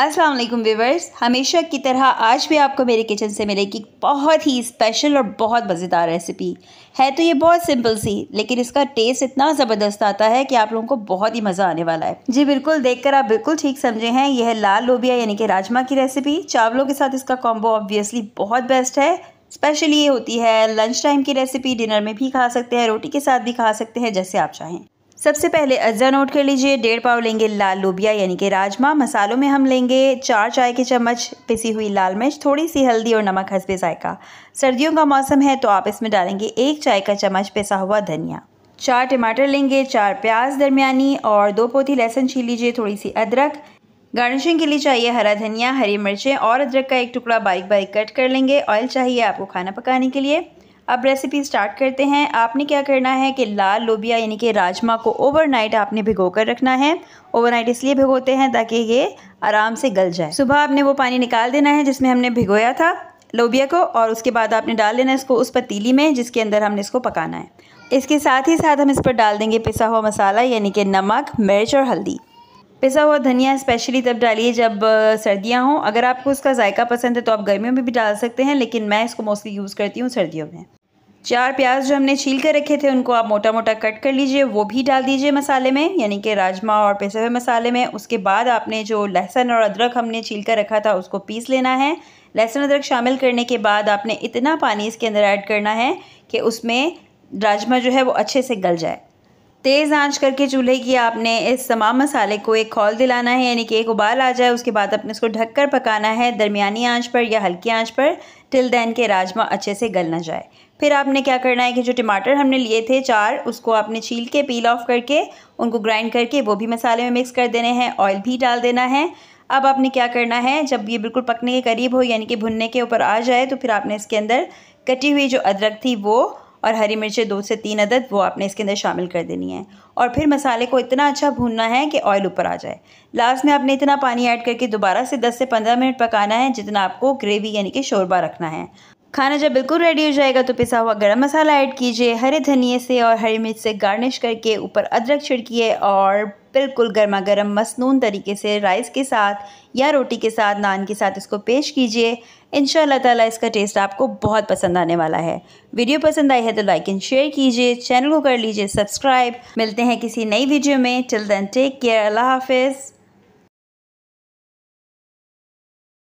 अस्सलाम वालेकुम व्यूवर्स हमेशा की तरह आज भी आपको मेरे किचन से मिलेगी बहुत ही स्पेशल और बहुत मज़ेदार रेसिपी है तो ये बहुत सिंपल सी लेकिन इसका टेस्ट इतना ज़बरदस्त आता है कि आप लोगों को बहुत ही मज़ा आने वाला है जी बिल्कुल देखकर आप बिल्कुल ठीक समझे हैं यह है लाल लोबिया यानी कि राजमा की रेसिपी चावलों के साथ इसका कॉम्बो ऑब्वियसली बहुत बेस्ट है स्पेशली ये होती है लंच टाइम की रेसिपी डिनर में भी खा सकते हैं रोटी के साथ भी खा सकते हैं जैसे आप चाहें सबसे पहले अज्जा नोट कर लीजिए डेढ़ पाव लेंगे लाल लोबिया यानी कि राजमा मसालों में हम लेंगे चार चाय के चम्मच पिसी हुई लाल मिर्च थोड़ी सी हल्दी और नमक हंसबे जायका सर्दियों का मौसम है तो आप इसमें डालेंगे एक चाय का चम्मच पिसा हुआ धनिया चार टमाटर लेंगे चार प्याज दरमियानी और दो पोती लहसुन छीन लीजिए थोड़ी सी अदरक गार्निशिंग के लिए चाहिए हरा धनिया हरी मिर्चें और अदरक का एक टुकड़ा बारीक बारीक कट कर लेंगे ऑयल चाहिए आपको खाना पकाने के लिए अब रेसिपी स्टार्ट करते हैं आपने क्या करना है कि लाल लोबिया यानी कि राजमा को ओवरनाइट आपने भिगो कर रखना है ओवरनाइट इसलिए भिगोते हैं ताकि ये आराम से गल जाए सुबह आपने वो पानी निकाल देना है जिसमें हमने भिगोया था लोबिया को और उसके बाद आपने डाल देना इसको उस पतीली में जिसके अंदर हमने इसको पकाना है इसके साथ ही साथ हम इस पर डाल देंगे पिसा हुआ मसाला यानी कि नमक मिर्च और हल्दी पिसा हुआ धनिया स्पेशली तब डालिए जब सर्दियाँ हों अगर आपको उसका जायका पसंद है तो आप गर्मियों में भी डाल सकते हैं लेकिन मैं इसको मोस्टली यूज़ करती हूँ सर्दियों में चार प्याज जो हमने छील कर रखे थे उनको आप मोटा मोटा कट कर लीजिए वो भी डाल दीजिए मसाले में यानी कि राजमा और पिसे हुए मसाले में उसके बाद आपने जो लहसुन और अदरक हमने छील कर रखा था उसको पीस लेना है लहसुन अदरक शामिल करने के बाद आपने इतना पानी इसके अंदर ऐड करना है कि उसमें राजमा जो है वो अच्छे से गल जाए तेज़ आंच करके चूल्हे की आपने इस तमाम मसाले को एक खोल दिलाना है यानी कि एक उबाल आ जाए उसके बाद अपने इसको ढककर पकाना है दरमियानी आंच पर या हल्की आंच पर टिल दैन के राजमा अच्छे से गल ना जाए फिर आपने क्या करना है कि जो टमाटर हमने लिए थे चार उसको आपने छील के पील ऑफ करके उनको ग्राइंड करके वो भी मसाले में मिक्स कर देने हैं ऑयल भी डाल देना है अब आपने क्या करना है जब ये बिल्कुल पकने के करीब हो यानी कि भुनने के ऊपर आ जाए तो फिर आपने इसके अंदर कटी हुई जो अदरक थी वो और हरी मिर्चें दो से तीन अदद वो आपने इसके अंदर शामिल कर देनी है और फिर मसाले को इतना अच्छा भूनना है कि ऑयल ऊपर आ जाए लास्ट में आपने इतना पानी ऐड करके दोबारा से 10 से 15 मिनट पकाना है जितना आपको ग्रेवी यानी कि शोरबा रखना है खाना जब बिल्कुल रेडी हो जाएगा तो पिसा हुआ गरम मसाला ऐड कीजिए हरे धनिए से और हरी मिर्च से गार्निश करके ऊपर अदरक छिड़किए और बिल्कुल गर्मा गर्म मसनून तरीके से राइस के साथ या रोटी के साथ नान के साथ इसको पेश कीजिए इन ताला इसका टेस्ट आपको बहुत पसंद आने वाला है वीडियो पसंद आई है तो लाइक एंड शेयर कीजिए चैनल को कर लीजिए सब्सक्राइब मिलते हैं किसी नई वीडियो में टिल देन टेक केयर अल्लाह हाफिज़